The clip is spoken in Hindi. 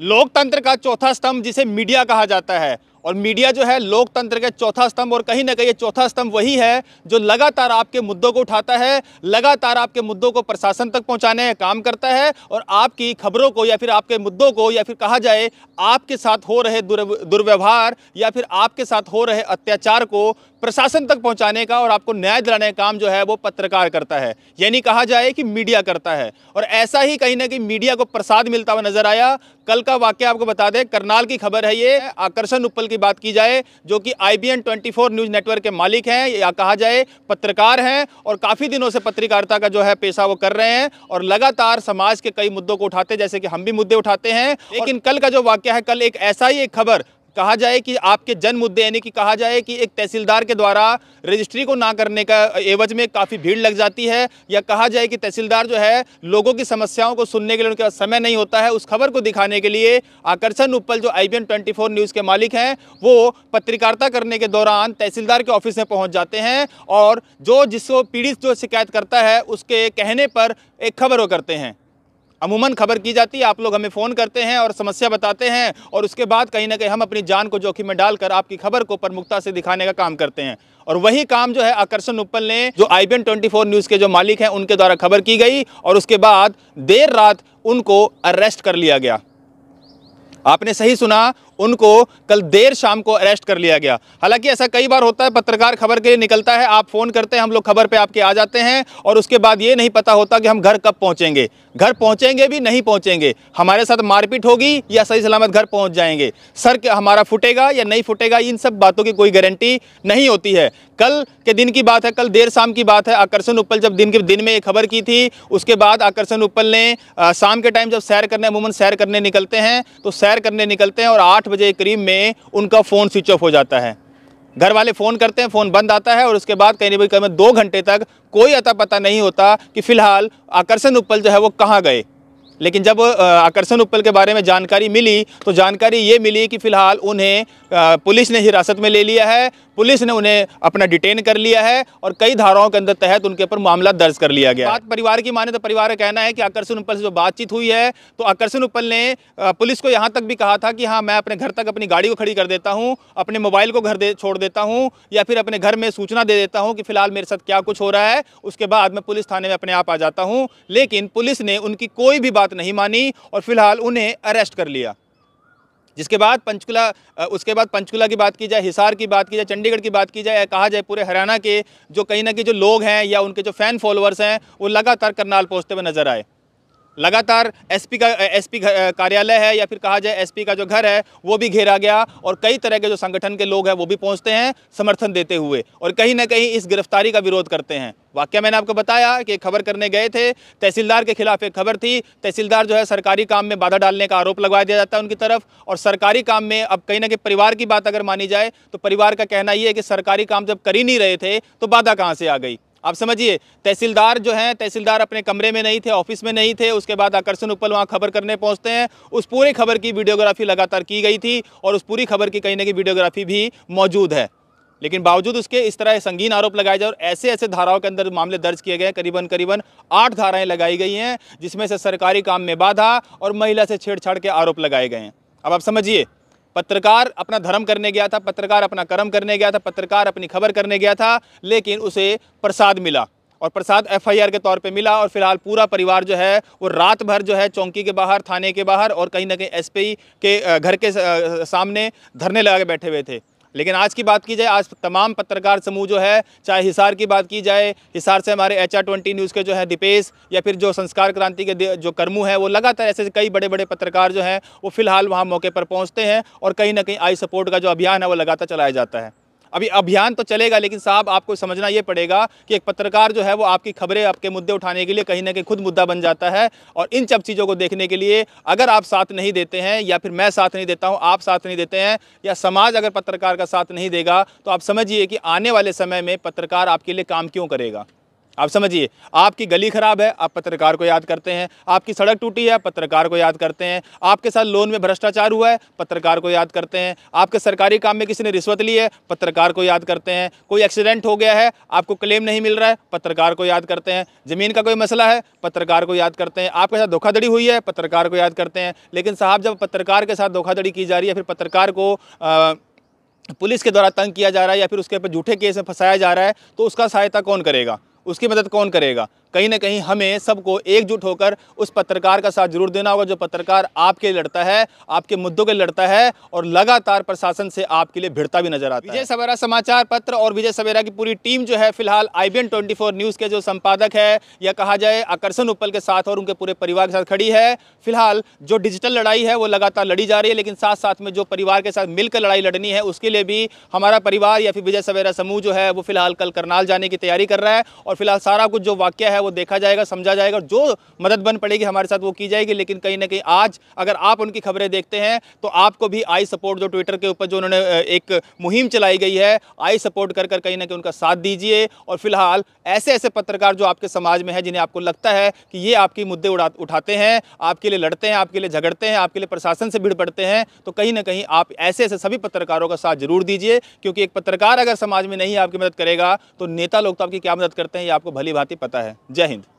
लोकतंत्र का चौथा स्तंभ जिसे मीडिया कहा जाता है और मीडिया जो है लोकतंत्र के चौथा स्तंभ और कहीं ना कहीं ये चौथा स्तंभ वही है जो लगातार आपके मुद्दों को उठाता है लगातार आपके मुद्दों को प्रशासन तक पहुंचाने का काम करता है और आपकी खबरों को या फिर आपके मुद्दों को या फिर कहा जाए आपके साथ हो रहे दुर्व्यवहार या फिर आपके साथ हो रहे अत्याचार को प्रशासन तक पहुंचाने का और आपको न्याय दिलाने का काम जो है वो पत्रकार करता है यानी कहा जाए कि मीडिया करता है और ऐसा ही कहीं ना कहीं मीडिया को प्रसाद मिलता हुआ नजर आया कल का वाक्य आपको बता दें करनाल की खबर है ये आकर्षण उपल की बात की जाए जो कि आई बी न्यूज़ नेटवर्क के मालिक हैं या कहा जाए पत्रकार हैं और काफ़ी दिनों से पत्रकारिता का जो है पेशा वो कर रहे हैं और लगातार समाज के कई मुद्दों को उठाते जैसे कि हम भी मुद्दे उठाते हैं लेकिन कल का जो वाक्य है कल एक ऐसा ही एक खबर कहा जाए कि आपके जन मुद्दे यानी कि कहा जाए कि एक तहसीलदार के द्वारा रजिस्ट्री को ना करने का एवज में काफ़ी भीड़ लग जाती है या कहा जाए कि तहसीलदार जो है लोगों की समस्याओं को सुनने के लिए उनके पास समय नहीं होता है उस खबर को दिखाने के लिए आकर्षण उपल जो आई बी न्यूज़ के मालिक हैं वो पत्रकारिता करने के दौरान तहसीलदार के ऑफिस में पहुँच जाते हैं और जो जिसको पीड़ित जो शिकायत करता है उसके कहने पर एक खबर वो करते हैं अमूमन खबर की जाती है आप लोग हमें फ़ोन करते हैं और समस्या बताते हैं और उसके बाद कहीं ना कहीं हम अपनी जान को जोखिम में डालकर आपकी खबर को प्रमुखता से दिखाने का काम करते हैं और वही काम जो है आकर्षण उपल ने जो आई बी न्यूज़ के जो मालिक हैं उनके द्वारा खबर की गई और उसके बाद देर रात उनको अरेस्ट कर लिया गया आपने सही सुना उनको कल देर शाम को अरेस्ट कर लिया गया हालांकि ऐसा कई बार होता है पत्रकार खबर के लिए निकलता है आप फ़ोन करते हैं हम लोग खबर पर आपके आ जाते हैं और उसके बाद ये नहीं पता होता कि हम घर कब पहुंचेंगे घर पहुंचेंगे भी नहीं पहुंचेंगे हमारे साथ मारपीट होगी या सही सलामत घर पहुंच जाएंगे सर हमारा फुटेगा या नहीं फुटेगा इन सब बातों की कोई गारंटी नहीं होती है कल के दिन की बात है कल देर शाम की बात है आकर्षण उपल जब दिन के दिन में ये खबर की थी उसके बाद आकर्षण उपल ने शाम के टाइम जब सैर करने अमूमन सैर करने निकलते हैं तो सैर करने निकलते हैं और आठ बजे के करीब में उनका फ़ोन स्विच ऑफ हो जाता है घर वाले फ़ोन करते हैं फ़ोन बंद आता है और उसके बाद कहीं ना कहीं दो घंटे तक कोई अता पता नहीं होता कि फ़िलहाल आकर्षण उपल जो है वो कहाँ गए लेकिन जब आकर्षण उपल के बारे में जानकारी मिली तो जानकारी ये मिली कि फ़िलहाल उन्हें पुलिस ने हिरासत में ले लिया है पुलिस ने उन्हें अपना डिटेन कर लिया है और कई धाराओं के अंदर तहत उनके ऊपर मामला दर्ज कर लिया गया बात परिवार की माने तो परिवार का कहना है कि आकर्षण उपल से जो बातचीत हुई है तो आकर्षण उपल ने पुलिस को यहाँ तक भी कहा था कि हाँ मैं अपने घर तक अपनी गाड़ी को खड़ी कर देता हूँ अपने मोबाइल को घर दे छोड़ देता हूँ या फिर अपने घर में सूचना दे देता हूँ कि फ़िलहाल मेरे साथ क्या कुछ हो रहा है उसके बाद मैं पुलिस थाने में अपने आप आ जाता हूँ लेकिन पुलिस ने उनकी कोई भी बात बात नहीं मानी और फिलहाल उन्हें अरेस्ट कर लिया जिसके बाद पंचकुला उसके बाद पंचकुला की बात की जाए हिसार की बात की जाए चंडीगढ़ की बात की जाए कहा जाए पूरे हरियाणा के जो कहीं ना कहीं जो लोग हैं या उनके जो फ़ैन फॉलोअर्स हैं वो लगातार करनाल पहुँचते हुए नजर आए लगातार एसपी का एसपी कार्यालय है या फिर कहा जाए एसपी का जो घर है वो भी घेरा गया और कई तरह के जो संगठन के लोग हैं वो भी पहुंचते हैं समर्थन देते हुए और कहीं ना कहीं इस गिरफ्तारी का विरोध करते हैं वाक्य मैंने आपको बताया कि खबर करने गए थे तहसीलदार के खिलाफ एक खबर थी तहसीलदार जो है सरकारी काम में बाधा डालने का आरोप लगवा दिया जाता है उनकी तरफ और सरकारी काम में अब कहीं ना कहीं परिवार की बात अगर मानी जाए तो परिवार का कहना ये है कि सरकारी काम जब कर ही नहीं रहे थे तो बाधा कहाँ से आ गई आप समझिए तहसीलदार जो हैं तहसीलदार अपने कमरे में नहीं थे ऑफिस में नहीं थे उसके बाद आकर्षण उपल वहाँ खबर करने पहुँचते हैं उस पूरी खबर की वीडियोग्राफी लगातार की गई थी और उस पूरी खबर की कहीं ना कहीं वीडियोग्राफी भी मौजूद है लेकिन बावजूद उसके इस तरह संगीन आरोप लगाए जाए और ऐसे ऐसे धाराओं के अंदर मामले दर्ज किए गए करीबन करीबन आठ धाराएं लगाई गई हैं जिसमें से सरकारी काम में बाधा और महिला से छेड़छाड़ के आरोप लगाए गए हैं अब आप समझिए पत्रकार अपना धर्म करने गया था पत्रकार अपना कर्म करने गया था पत्रकार अपनी खबर करने गया था लेकिन उसे प्रसाद मिला और प्रसाद एफआईआर के तौर पे मिला और फिलहाल पूरा परिवार जो है वो रात भर जो है चौकी के बाहर थाने के बाहर और कहीं ना कहीं एसपी के घर के सामने धरने लगा के बैठे हुए थे लेकिन आज की बात की जाए आज तमाम पत्रकार समूह जो है चाहे हिसार की बात की जाए हिसार से हमारे एच आर ट्वेंटी न्यूज़ के जो है दीपेश या फिर जो संस्कार क्रांति के जो कर्मू हैं वो लगातार ऐसे कई बड़े बड़े पत्रकार जो हैं वो फिलहाल वहाँ मौके पर पहुँचते हैं और कहीं ना कहीं आई सपोर्ट का जो अभियान है वो लगातार चलाया जाता है अभी अभियान तो चलेगा लेकिन साहब आपको समझना ये पड़ेगा कि एक पत्रकार जो है वो आपकी खबरें आपके मुद्दे उठाने के लिए कहीं ना कहीं खुद मुद्दा बन जाता है और इन सब चीज़ों को देखने के लिए अगर आप साथ नहीं देते हैं या फिर मैं साथ नहीं देता हूँ आप साथ नहीं देते हैं या समाज अगर पत्रकार का साथ नहीं देगा तो आप समझिए कि आने वाले समय में पत्रकार आपके लिए काम क्यों करेगा आप समझिए आपकी गली ख़राब है आप पत्रकार को याद करते हैं आपकी सड़क टूटी है पत्रकार को याद करते हैं आपके साथ लोन में भ्रष्टाचार हुआ है पत्रकार को याद करते हैं आपके सरकारी काम में किसी ने रिश्वत ली है पत्रकार को याद करते हैं कोई एक्सीडेंट हो गया है आपको क्लेम नहीं मिल रहा है पत्रकार को याद करते हैं ज़मीन का कोई मसला है पत्रकार को याद करते हैं आपके साथ धोखाधड़ी हुई है पत्रकार को याद करते हैं लेकिन साहब जब पत्रकार के साथ धोखाधड़ी की जा रही है फिर पत्रकार को पुलिस के द्वारा तंग किया जा रहा है या फिर उसके ऊपर झूठे केस में फंसाया जा रहा है तो उसका सहायता कौन करेगा उसकी मदद कौन करेगा कहीं ना कहीं हमें सबको एकजुट होकर उस पत्रकार का साथ जरूर देना होगा जो पत्रकार आपके लिए लड़ता है आपके मुद्दों के लिए लड़ता है और लगातार प्रशासन से आपके लिए भिड़ता भी नजर आता है विजय सवेरा समाचार पत्र और विजय सवेरा की पूरी टीम जो है फिलहाल आई बी न्यूज़ के जो संपादक है या कहा जाए आकर्षण उपल के साथ और उनके पूरे परिवार के साथ खड़ी है फिलहाल जो डिजिटल लड़ाई है वो लगातार लड़ी जा रही है लेकिन साथ साथ में जो परिवार के साथ मिलकर लड़ाई लड़नी है उसके लिए भी हमारा परिवार या फिर विजय सवेरा समूह जो है वो फिलहाल कल करनाल जाने की तैयारी कर रहा है और फिलहाल सारा कुछ जो वाक्य है है वो देखा जाएगा समझा जाएगा जो मदद बन पड़ेगी हमारे साथ वो की जाएगी लेकिन कहीं ना कहीं आज अगर आप उनकी खबरें देखते हैं तो आपको भी आई सपोर्ट जो ट्विटर के ऊपर जो उन्होंने एक मुहिम चलाई गई है आई सपोर्ट कर कर कहीं ना कहीं उनका साथ दीजिए और फिलहाल ऐसे ऐसे पत्रकार जो आपके समाज में है जिन्हें आपको लगता है कि ये आपके मुद्दे उठाते हैं आपके लिए लड़ते हैं आपके लिए झगड़ते हैं आपके लिए प्रशासन से भीड़ पड़ते हैं तो कहीं ना कहीं आप ऐसे ऐसे सभी पत्रकारों का साथ जरूर दीजिए क्योंकि एक पत्रकार अगर समाज में नहीं आपकी मदद करेगा तो नेता लोग तो आपकी क्या मदद करते हैं ये आपको भली भांति पता है जय हिंद